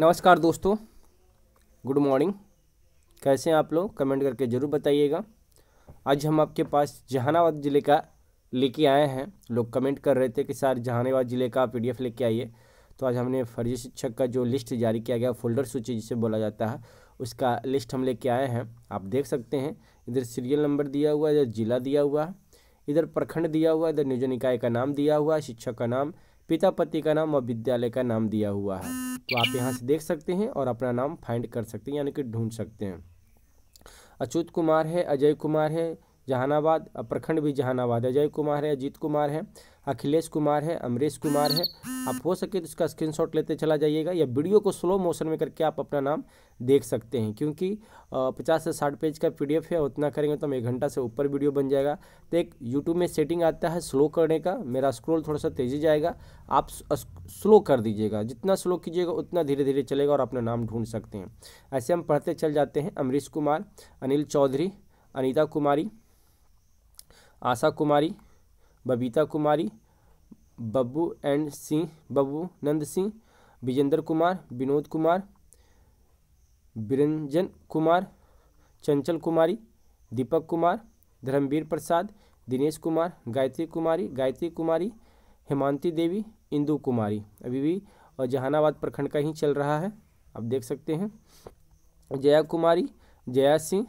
नमस्कार दोस्तों good morning कैसे हैं आप लोग कमेंट करके ज़रूर बताइएगा आज हम आपके पास जहानाबाद ज़िले का लेके आए हैं लोग कमेंट कर रहे थे कि सर जहानाबाद ज़िले का पी डी लेके आइए तो आज हमने फर्जी शिक्षक का जो लिस्ट जारी किया गया फोल्डर सूची जिसे बोला जाता है उसका लिस्ट हम लेके आए हैं आप देख सकते हैं इधर सीरियल नंबर दिया हुआ है इधर जिला दिया हुआ है इधर प्रखंड दिया हुआ है इधर नियोजन इकाई का नाम दिया हुआ है शिक्षक का नाम पिता पति का नाम और विद्यालय का नाम दिया हुआ है तो आप यहाँ से देख सकते हैं और अपना नाम फाइंड कर सकते हैं यानी कि ढूंढ सकते हैं अच्युत कुमार है अजय कुमार है जहानाबाद प्रखंड भी जहानाबाद है अजय कुमार है अजीत कुमार है अखिलेश कुमार है अमरीश कुमार है आप हो सके तो इसका स्क्रीनशॉट लेते चला जाइएगा या वीडियो को स्लो मोशन में करके आप अपना नाम देख सकते हैं क्योंकि पचास से साठ पेज का पीडीएफ है उतना करेंगे तो हम एक घंटा से ऊपर वीडियो बन जाएगा तो एक यूट्यूब में सेटिंग आता है स्लो करने का मेरा स्क्रोल थोड़ा सा तेजी जाएगा आप स्लो कर दीजिएगा जितना स्लो कीजिएगा उतना धीरे धीरे चलेगा और अपना नाम ढूंढ सकते हैं ऐसे हम पढ़ते चल जाते हैं अमरीश कुमार अनिल चौधरी अनीता कुमारी आशा कुमारी बबीता कुमारी बब्बू एंड सिंह बब्बू नंद सिंह विजेंद्र कुमार विनोद कुमार बिरंजन कुमार चंचल कुमारी दीपक कुमार धर्मवीर प्रसाद दिनेश कुमार गायत्री कुमारी गायत्री कुमारी हेमांती देवी इंदू कुमारी अभी भी और जहानाबाद प्रखंड का ही चल रहा है आप देख सकते हैं जया कुमारी जया सिंह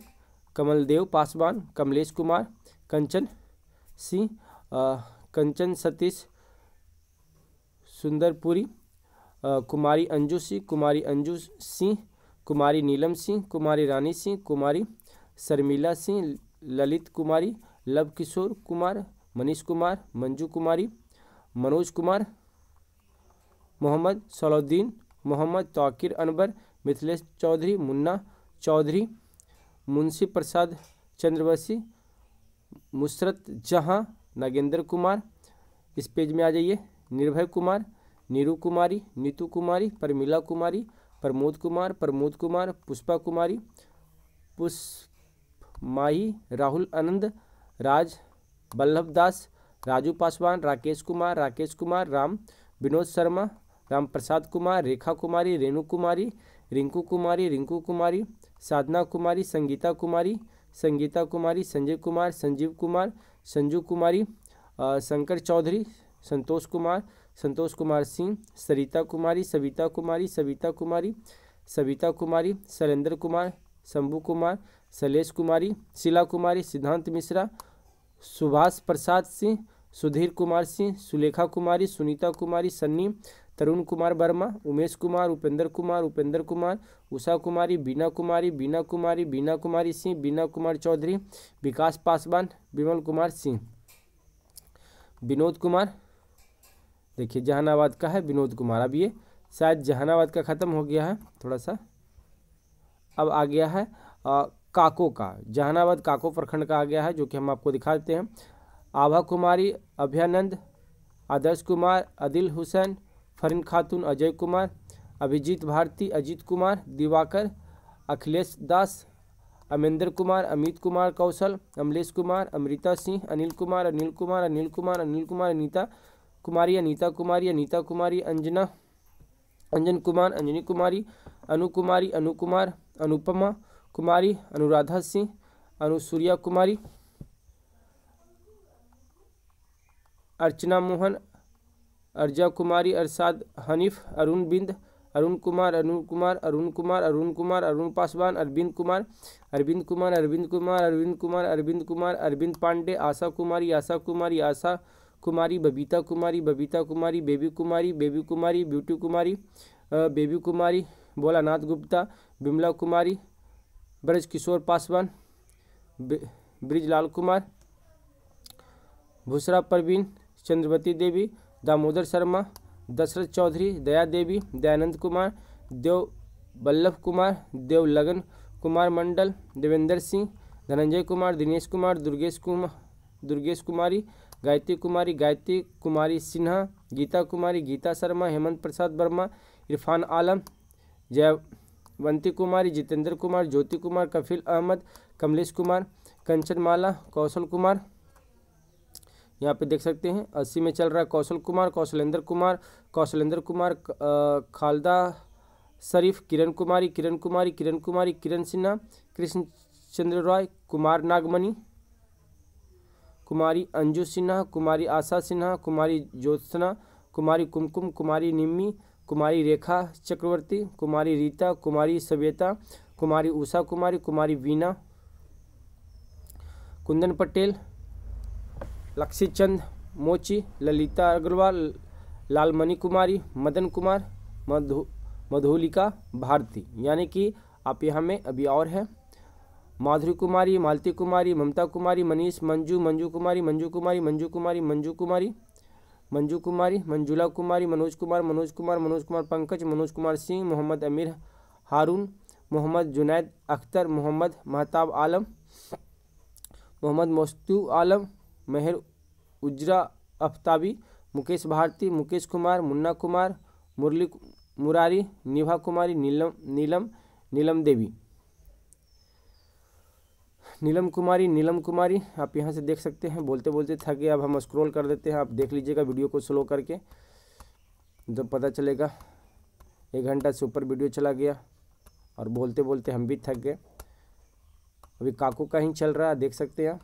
कमलदेव पासवान कमलेश कुमार कंचन सिंह कंचन सतीश सुंदरपुरी कुमारी अंजू सिंह कुमारी अंजू सिंह कुमारी नीलम सिंह कुमारी रानी सिंह कुमारी शर्मिला सिंह ललित कुमारी लव किशोर कुमार मनीष कुमार मंजू कुमारी मनोज कुमार मोहम्मद सलाउद्दीन मोहम्मद तोकिर अनवर मिथिलेश चौधरी मुन्ना चौधरी मुंशी प्रसाद चंद्रवंशी मुसरत जहां नगेंद्र कुमार इस पेज में आ जाइए निर्भय कुमार नीरू कुमारी नीतू कुमारी परमिला कुमारी प्रमोद कुमार प्रमोद कुमार पुष्पा कुमारी पुष्प माही राहुल आनंद राज बल्लभ दास राजू पासवान राकेश कुमार राकेश कुमार राम विनोद शर्मा राम प्रसाद कुमार रेखा कुमारी रेणु कुमारी रिंकू कुमारी रिंकू कुमारी साधना कुमारी संगीता कुमारी संगीता कुमारी संजय कुमार संजीव कुमार संजू कुमारी शंकर चौधरी संतोष कुमार संतोष कुमार सिंह सरिता कुमारी सविता कुमारी सविता कुमारी सविता कुमारी सरेंद्र कुमार शंभू कुमार शैलेश कुमारी शिला कुमारी सिद्धांत मिश्रा सुभाष प्रसाद सिंह सुधीर कुमार सिंह सुलेखा कुमारी सुनीता कुमारी सन्नी तरुण कुमार वर्मा उमेश कुमार उपेंद्र कुमार उपेंद्र कुमार उषा कुमारी बीना कुमारी बीना कुमारी बीना कुमारी सिंह बीना कुमार चौधरी विकास पासवान विमल कुमार सिंह विनोद कुमार देखिए जहानाबाद का है विनोद कुमार अब ये शायद जहानाबाद का ख़त्म हो गया है थोड़ा सा अब आ गया है आ, काको का जहानाबाद काको प्रखंड का आ गया है जो कि हम आपको दिखा देते हैं आभा कुमारी अभ्यानंद आदर्श कुमार आदिल हुसैन फरीन खातून अजय कुमार अभिजीत भारती अजीत कुमार दिवाकर अखिलेश दास अमेंद्र कुमार अमित कुमार कौशल अमलेश कुमार अमृता सिंह अनिल कुमार अनिल कुमार अनिल कुमार अनिल कुमार अनीता कुमारी अनीता कुमारी अनीता कुमारी अंजना अंजन कुमार अंजनी कुमारी अनु कुमारी अनु कुमार अनुपमा कुमारी अनुराधा सिंह अनुसूर्या कुमारी अर्चना मोहन अर्जा कुमारी अरसाद हनीफ अरुण बिंद अरुण कुमार अरुण कुमार अरुण कुमार अरुण कुमार अरुण पासवान अरविंद कुमार अरविंद कुमार अरविंद कुमार अरविंद कुमार अरविंद कुमार अरविंद पांडे आशा कुमारी आशा कुमारी आशा कुमारी बबीता कुमारी बबीता कुमारी बेबी कुमारी बेबी कुमारी ब्यूटी कुमारी बेबी कुमारी भोलानाथ गुप्ता बिमला कुमारी ब्रज किशोर पासवान ब्रिजलाल कुमार भूसरा परवीन चंद्रवती देवी दामोदर शर्मा दशरथ चौधरी दया देवी दयानंद कुमार देव बल्लभ कुमार देवलगन कुमार मंडल देवेंद्र सिंह धनंजय कुमार दिनेश कुमार दुर्गेश कुमार दुर्गेश कुमारी गायत्री कुमारी गायत्री कुमारी सिन्हा गीता कुमारी गीता शर्मा हेमंत प्रसाद वर्मा इरफान आलम जयवंती कुमारी जितेंद्र कुमार ज्योति कुमार कफील अहमद कमलेश कुमार कंचन माला कौशल कुमार यहाँ पे देख सकते हैं अस्सी में चल रहा है कौशल कुमार कौशलेंद्र कुमार कौशलेंद्र कुमार खालदा शरीफ किरण कुमारी किरण कुमारी किरण कुमारी किरण सिन्हा कृष्ण चंद्र रॉय कुमार नागमणि कुमारी अंजू सिन्हा कुमारी आशा सिन्हा कुमारी ज्योत्सना कुमारी कुमकुम कुमारी निम्मी कुमारी रेखा चक्रवर्ती कुमारी रीता कुमारी सवेता कुमारी उषा कुमारी कुमारी वीना कुंदन पटेल लक्षीचंद चंद मोची ललिता अग्रवाल लालमणि कुमारी मदन कुमार मधु मधुलिका भारती यानी कि आप यहाँ में अभी और हैं माधुरी कुमारी मालती कुमारी ममता कुमारी मनीष मंजू मंजू कुमारी मंजू कुमारी मंजू कुमारी मंजू कुमारी मंजू कुमारी मंजुला कुमारी मनोज कुमार मनोज कुमार मनोज कुमार पंकज मनोज कुमार सिंह मोहम्मद अमीर हारून मोहम्मद जुनैद अख्तर मोहम्मद महताब आलम मोहम्मद मोस्तू आलम मेहर उजरा अफ्ताबी मुकेश भारती मुकेश कुमार मुन्ना कुमार मुरली मुरारी निभा कुमारी नीलम नीलम नीलम देवी नीलम कुमारी नीलम कुमारी आप यहाँ से देख सकते हैं बोलते बोलते थक गए अब हम स्क्रॉल कर देते हैं आप देख लीजिएगा वीडियो को स्लो करके जब पता चलेगा एक घंटा से ऊपर वीडियो चला गया और बोलते बोलते हम भी थक गए अभी काकू का ही चल रहा है देख सकते हैं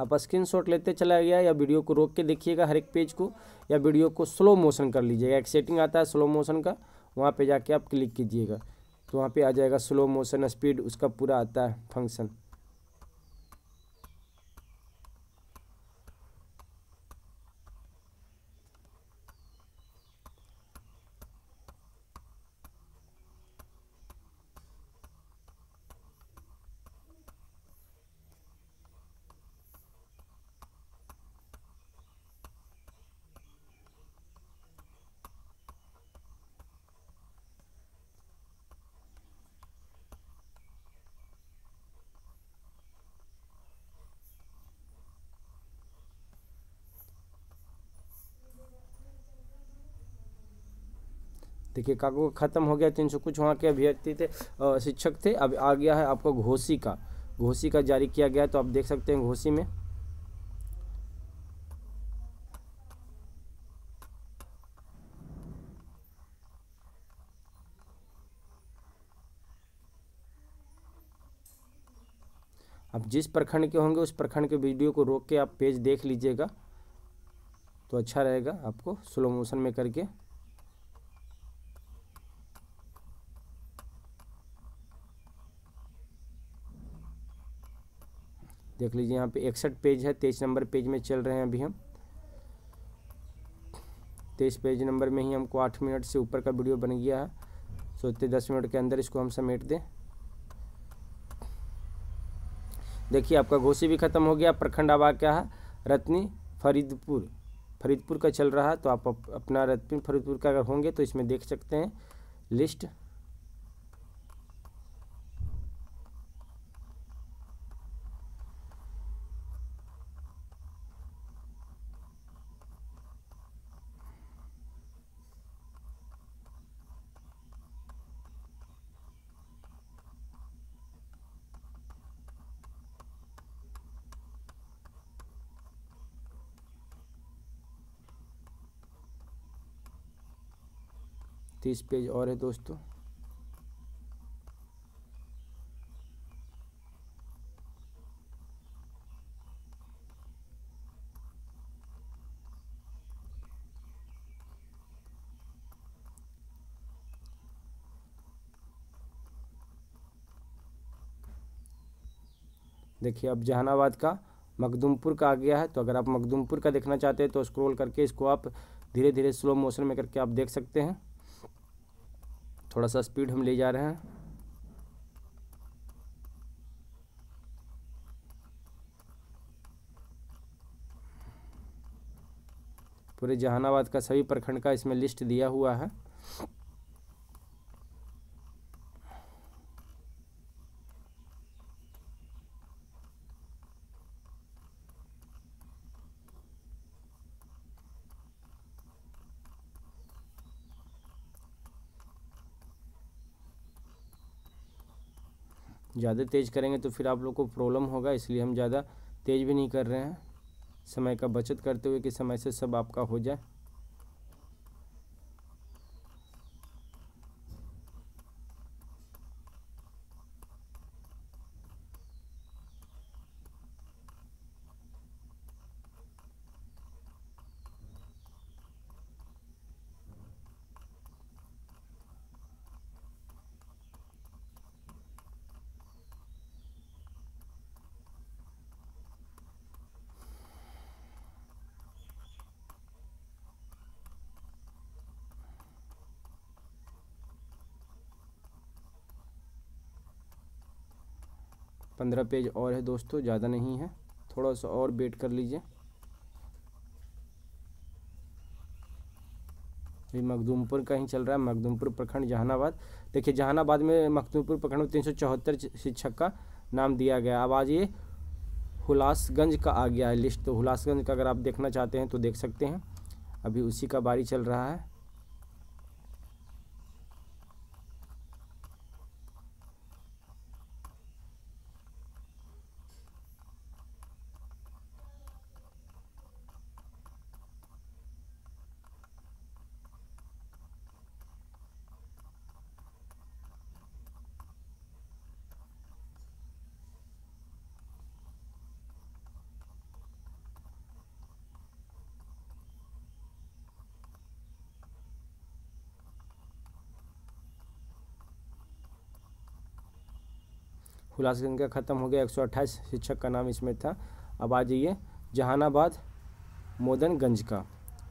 आप शॉट लेते चला गया या वीडियो को रोक के देखिएगा हर एक पेज को या वीडियो को स्लो मोशन कर लीजिएगा एक सेटिंग आता है स्लो मोशन का वहाँ पे जाके आप क्लिक कीजिएगा तो वहाँ पे आ जाएगा स्लो मोशन स्पीड उसका पूरा आता है फंक्शन देखिए काको ख़त्म हो गया तीन सौ कुछ वहाँ के अभ्यर्थी थे शिक्षक थे अब आ गया है आपका घोसी का घोसी का जारी किया गया तो आप देख सकते हैं घोसी में अब जिस प्रखंड के होंगे उस प्रखंड के वीडियो को रोक के आप पेज देख लीजिएगा तो अच्छा रहेगा आपको स्लो मोशन में करके देख लीजिए यहाँ पे इकसठ पेज है तेईस नंबर पेज में चल रहे हैं अभी हम तेईस पेज नंबर में ही हमको आठ मिनट से ऊपर का वीडियो बन गया है सोचते दस मिनट के अंदर इसको हम समेट दें देखिए आपका घोसी भी ख़त्म हो गया प्रखंड आवा क्या है रत्नी फरीदपुर फरीदपुर का चल रहा है तो आप अपना रत्नी फरीदपुर का अगर होंगे तो इसमें देख सकते हैं लिस्ट तीस पेज और है दोस्तों देखिए अब जहानाबाद का मखदुमपुर का आ गया है तो अगर आप मखदुमपुर का देखना चाहते हैं तो स्क्रॉल करके इसको आप धीरे धीरे स्लो मोशन में करके आप देख सकते हैं थोड़ा सा स्पीड हम ले जा रहे हैं पूरे जहानाबाद का सभी प्रखंड का इसमें लिस्ट दिया हुआ है ज़्यादा तेज़ करेंगे तो फिर आप लोग को प्रॉब्लम होगा इसलिए हम ज़्यादा तेज़ भी नहीं कर रहे हैं समय का बचत करते हुए कि समय से सब आपका हो जाए पंद्रह पेज और है दोस्तों ज़्यादा नहीं है थोड़ा सा और वेट कर लीजिए अभी मखदूमपुर का ही चल रहा है मखदूमपुर प्रखंड जहानाबाद देखिए जहानाबाद में मखदूमपुर प्रखंड में तीन शिक्षक का नाम दिया गया अब आज ये हुलासगंज का आ गया है लिस्ट तो हुलासगंज का अगर आप देखना चाहते हैं तो देख सकते हैं अभी उसी का बारी चल रहा है खुलासा संख्या ख़त्म हो गया एक सौ अट्ठाईस शिक्षक का नाम इसमें था अब आ जाइए जहानाबाद मोदनगंज का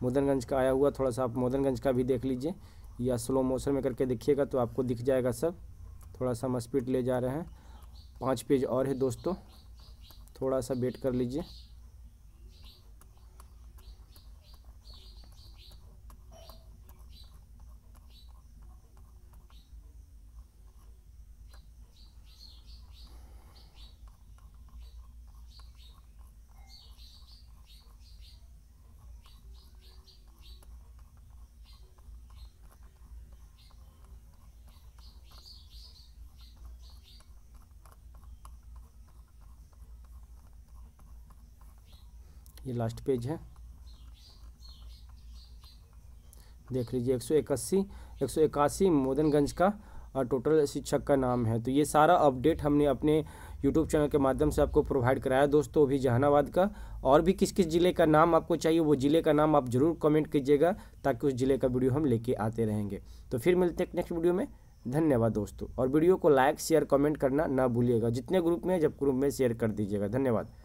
मोदनगंज का आया हुआ थोड़ा सा आप मोदनगंज का भी देख लीजिए या स्लो मोशन में करके देखिएगा तो आपको दिख जाएगा सब थोड़ा सा हम स्पीड ले जा रहे हैं पाँच पेज और है दोस्तों थोड़ा सा वेट कर लीजिए ये लास्ट पेज है देख लीजिए एक सौ इक्यासी एक सौ इक्यासी मोदनगंज का टोटल शिक्षक का नाम है तो ये सारा अपडेट हमने अपने यूट्यूब चैनल के माध्यम से आपको प्रोवाइड कराया दोस्तों अभी जहानाबाद का और भी किस किस ज़िले का नाम आपको चाहिए वो ज़िले का नाम आप ज़रूर कमेंट कीजिएगा ताकि उस ज़िले का वीडियो हम लेके आते रहेंगे तो फिर मिलते हैं नेक्स्ट वीडियो में धन्यवाद दोस्तों और वीडियो को लाइक शेयर कमेंट करना ना भूलिएगा जितने ग्रुप में है जब ग्रुप में शेयर कर दीजिएगा धन्यवाद